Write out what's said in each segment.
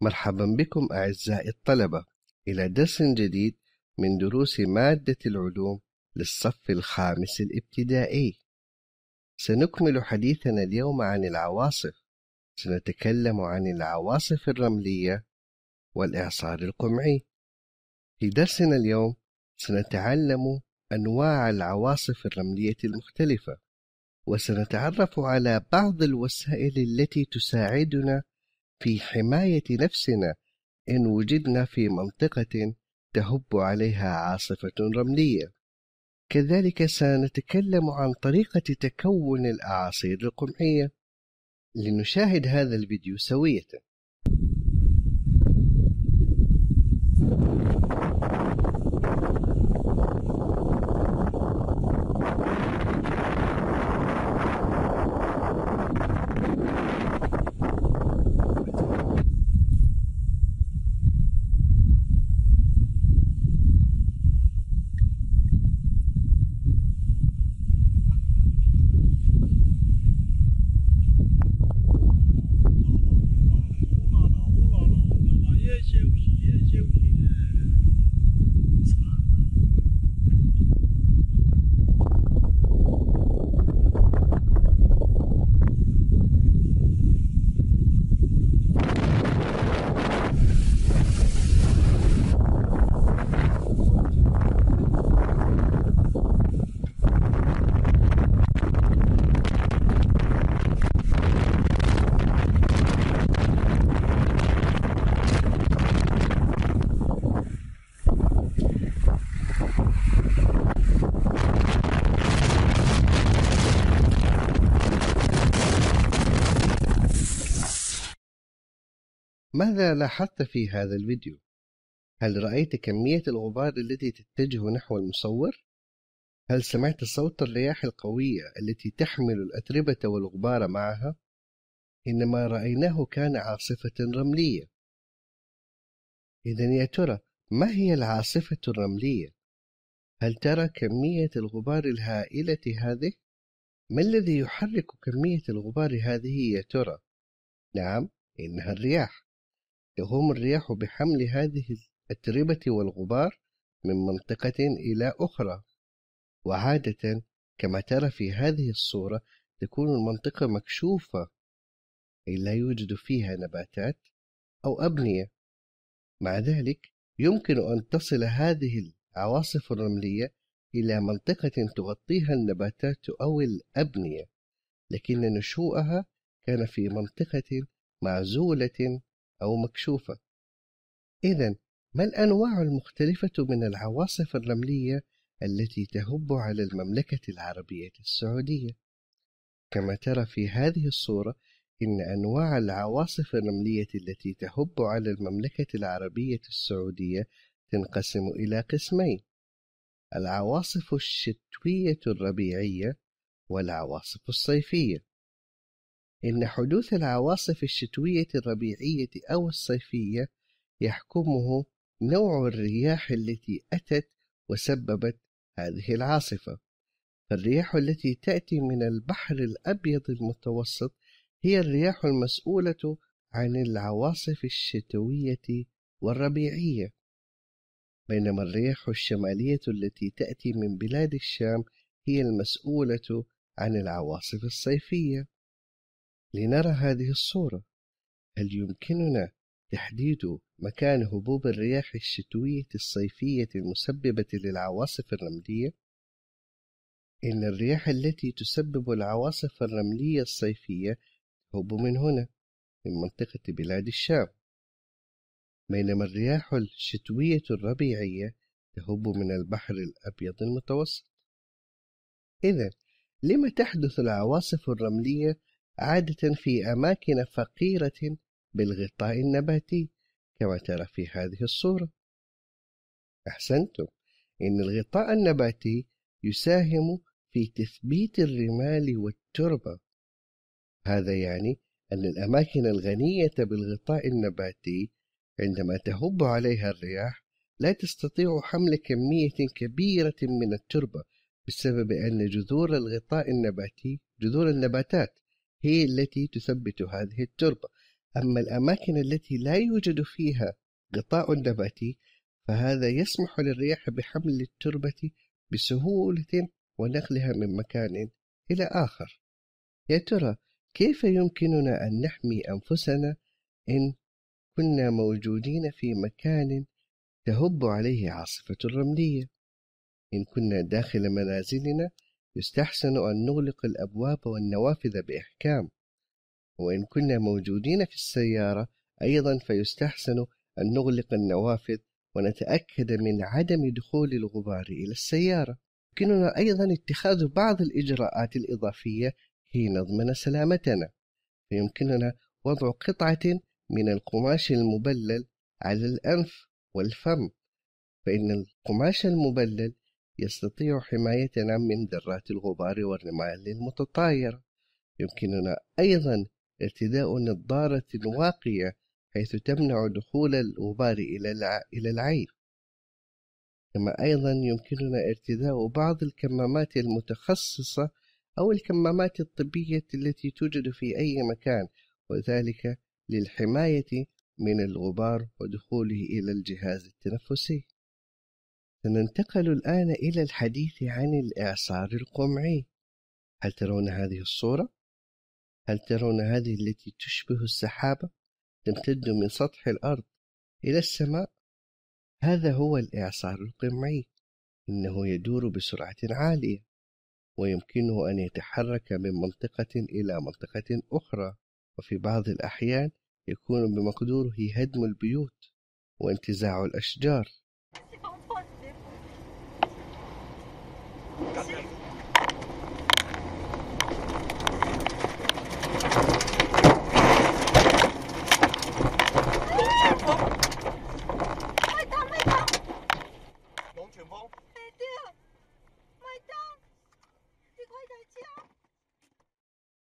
مرحبا بكم أعزائي الطلبة إلى درس جديد من دروس مادة العلوم للصف الخامس الابتدائي. سنكمل حديثنا اليوم عن العواصف. سنتكلم عن العواصف الرملية والإعصار القمعي. في درسنا اليوم سنتعلم أنواع العواصف الرملية المختلفة، وسنتعرف على بعض الوسائل التي تساعدنا في حماية نفسنا إن وجدنا في منطقة تهب عليها عاصفة رملية. كذلك سنتكلم عن طريقة تكون الأعاصير القمحية. لنشاهد هذا الفيديو سوية. ماذا لاحظت في هذا الفيديو؟ هل رأيت كمية الغبار التي تتجه نحو المصور؟ هل سمعت صوت الرياح القوية التي تحمل الأتربة والغبار معها؟ إن ما رأيناه كان عاصفة رملية. إذا يا ترى ما هي العاصفة الرملية؟ هل ترى كمية الغبار الهائلة هذه؟ ما الذي يحرك كمية الغبار هذه يا ترى؟ نعم، إنها الرياح. تقوم الرياح بحمل هذه الأتربة والغبار من منطقة إلى أخرى وعادة كما ترى في هذه الصورة تكون المنطقة مكشوفة أي لا يوجد فيها نباتات أو أبنية مع ذلك يمكن أن تصل هذه العواصف الرملية إلى منطقة تغطيها النباتات أو الأبنية لكن نشوءها كان في منطقة معزولة أو مكشوفة إذا ما الأنواع المختلفة من العواصف الرملية التي تهب على المملكة العربية السعودية؟ كما ترى في هذه الصورة إن أنواع العواصف الرملية التي تهب على المملكة العربية السعودية تنقسم إلى قسمين العواصف الشتوية الربيعية والعواصف الصيفية إن حدوث العواصف الشتوية الربيعية أو الصيفية يحكمه نوع الرياح التي أتت وسببت هذه العاصفة فالرياح التي تأتي من البحر الأبيض المتوسط هي الرياح المسؤولة عن العواصف الشتوية والربيعية بينما الرياح الشمالية التي تأتي من بلاد الشام هي المسؤولة عن العواصف الصيفية لنرى هذه الصورة هل يمكننا تحديد مكان هبوب الرياح الشتوية الصيفية المسببة للعواصف الرملية؟ إن الرياح التي تسبب العواصف الرملية الصيفية تهب من هنا من منطقة بلاد الشام بينما الرياح الشتوية الربيعية تهب من البحر الأبيض المتوسط إذا لما تحدث العواصف الرملية عادة في أماكن فقيرة بالغطاء النباتي كما ترى في هذه الصورة. أحسنتم، إن الغطاء النباتي يساهم في تثبيت الرمال والتربة. هذا يعني أن الأماكن الغنية بالغطاء النباتي عندما تهب عليها الرياح لا تستطيع حمل كمية كبيرة من التربة بسبب أن جذور الغطاء النباتي جذور النباتات هي التي تثبت هذه التربة أما الأماكن التي لا يوجد فيها غطاء نباتي فهذا يسمح للرياح بحمل التربة بسهولة ونقلها من مكان إلى آخر يا ترى كيف يمكننا أن نحمي أنفسنا إن كنا موجودين في مكان تهب عليه عاصفة رملية إن كنا داخل منازلنا يستحسن أن نغلق الأبواب والنوافذ بإحكام وإن كنا موجودين في السيارة أيضا فيستحسن أن نغلق النوافذ ونتأكد من عدم دخول الغبار إلى السيارة يمكننا أيضا اتخاذ بعض الإجراءات الإضافية كي نضمن سلامتنا فيمكننا وضع قطعة من القماش المبلل على الأنف والفم فإن القماش المبلل يستطيع حمايتنا نعم من ذرات الغبار والرمال المتطايرة يمكننا أيضا ارتداء نظارة واقية حيث تمنع دخول الغبار إلى العين كما أيضا يمكننا ارتداء بعض الكمامات المتخصصة أو الكمامات الطبية التي توجد في أي مكان وذلك للحماية من الغبار ودخوله إلى الجهاز التنفسي سننتقل الآن إلى الحديث عن الإعصار القمعي هل ترون هذه الصورة؟ هل ترون هذه التي تشبه السحابة تمتد من سطح الأرض إلى السماء؟ هذا هو الإعصار القمعي إنه يدور بسرعة عالية ويمكنه أن يتحرك من منطقة إلى منطقة أخرى وفي بعض الأحيان يكون بمقدوره هدم البيوت وانتزاع الأشجار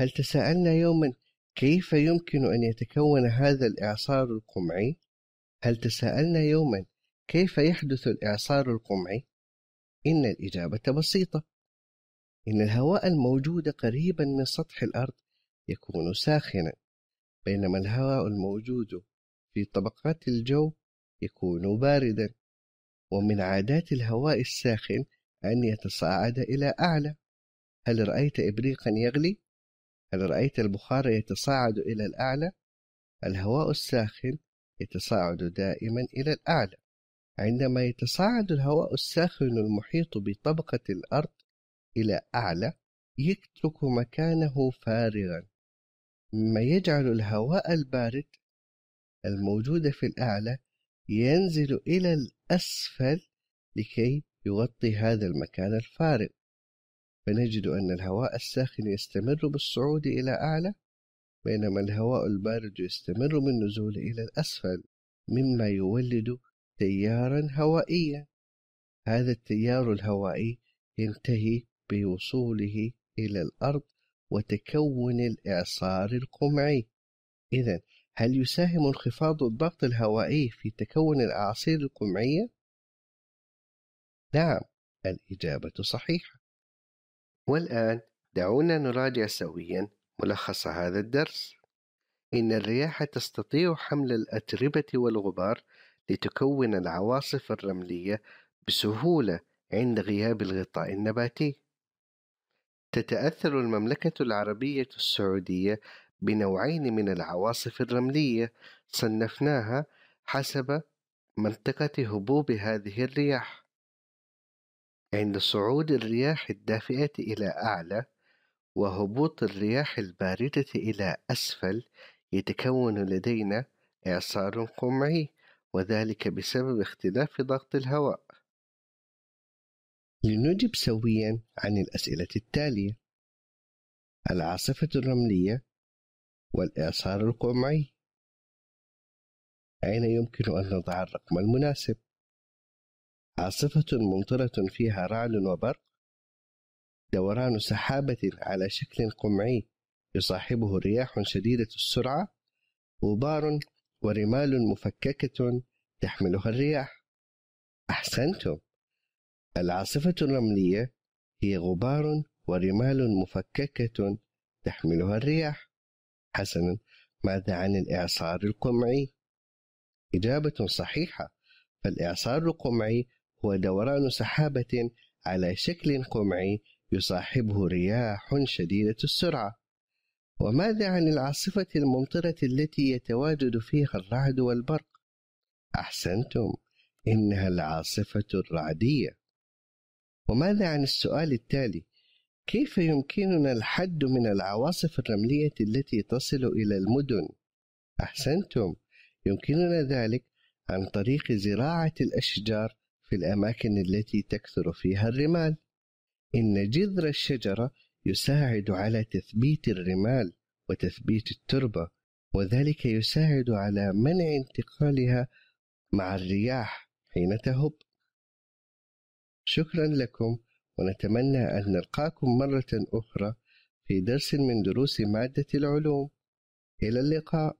هل تساءلنا يوما كيف يمكن أن يتكون هذا الإعصار القمعي؟ هل تساءلنا يوما كيف يحدث الإعصار القمعي؟ إن الإجابة بسيطة إن الهواء الموجود قريبا من سطح الأرض يكون ساخنا بينما الهواء الموجود في طبقات الجو يكون باردا ومن عادات الهواء الساخن أن يتصاعد إلى أعلى هل رأيت إبريقا يغلي؟ هل رأيت البخار يتصاعد إلى الأعلى؟ الهواء الساخن يتصاعد دائما إلى الأعلى عندما يتصاعد الهواء الساخن المحيط بطبقة الأرض إلى أعلى يترك مكانه فارغا مما يجعل الهواء البارد الموجود في الأعلى ينزل إلى الأسفل لكي يغطي هذا المكان الفارغ فنجد أن الهواء الساخن يستمر بالصعود إلى أعلى بينما الهواء البارد يستمر بالنزول إلى الأسفل مما يولد تيارا هوائيا هذا التيار الهوائي ينتهي بوصوله إلى الأرض وتكون الإعصار القمعي إذا هل يساهم انخفاض الضغط الهوائي في تكون الأعاصير القمعية؟ نعم الإجابة صحيحة والآن دعونا نراجع سويا ملخص هذا الدرس إن الرياح تستطيع حمل الأتربة والغبار لتكون العواصف الرملية بسهولة عند غياب الغطاء النباتي. تتأثر المملكة العربية السعودية بنوعين من العواصف الرملية صنفناها حسب منطقة هبوب هذه الرياح. عند صعود الرياح الدافئة إلى أعلى وهبوط الرياح الباردة إلى أسفل يتكون لدينا إعصار قمعي وذلك بسبب اختلاف ضغط الهواء لنجب سويا عن الأسئلة التالية العاصفة الرملية والإعصار القمعي أين يمكن أن نضع الرقم المناسب؟ عاصفة ممطرة فيها رعد وبرق دوران سحابة على شكل قمعي يصاحبه رياح شديدة السرعة غبار ورمال مفككة تحملها الرياح أحسنتم العاصفة الرملية هي غبار ورمال مفككة تحملها الرياح حسنا ماذا عن الإعصار القمعي؟ إجابة صحيحة فالإعصار القمعي هو دوران سحابة على شكل قمعي يصاحبه رياح شديدة السرعة وماذا عن العاصفة الممطرة التي يتواجد فيها الرعد والبرق؟ أحسنتم، إنها العاصفة الرعدية. وماذا عن السؤال التالي؟ كيف يمكننا الحد من العواصف الرملية التي تصل إلى المدن؟ أحسنتم، يمكننا ذلك عن طريق زراعة الأشجار في الأماكن التي تكثر فيها الرمال. إن جذر الشجرة يساعد على تثبيت الرمال وتثبيت التربة وذلك يساعد على منع انتقالها مع الرياح حين تهب شكرا لكم ونتمنى أن نلقاكم مرة أخرى في درس من دروس مادة العلوم إلى اللقاء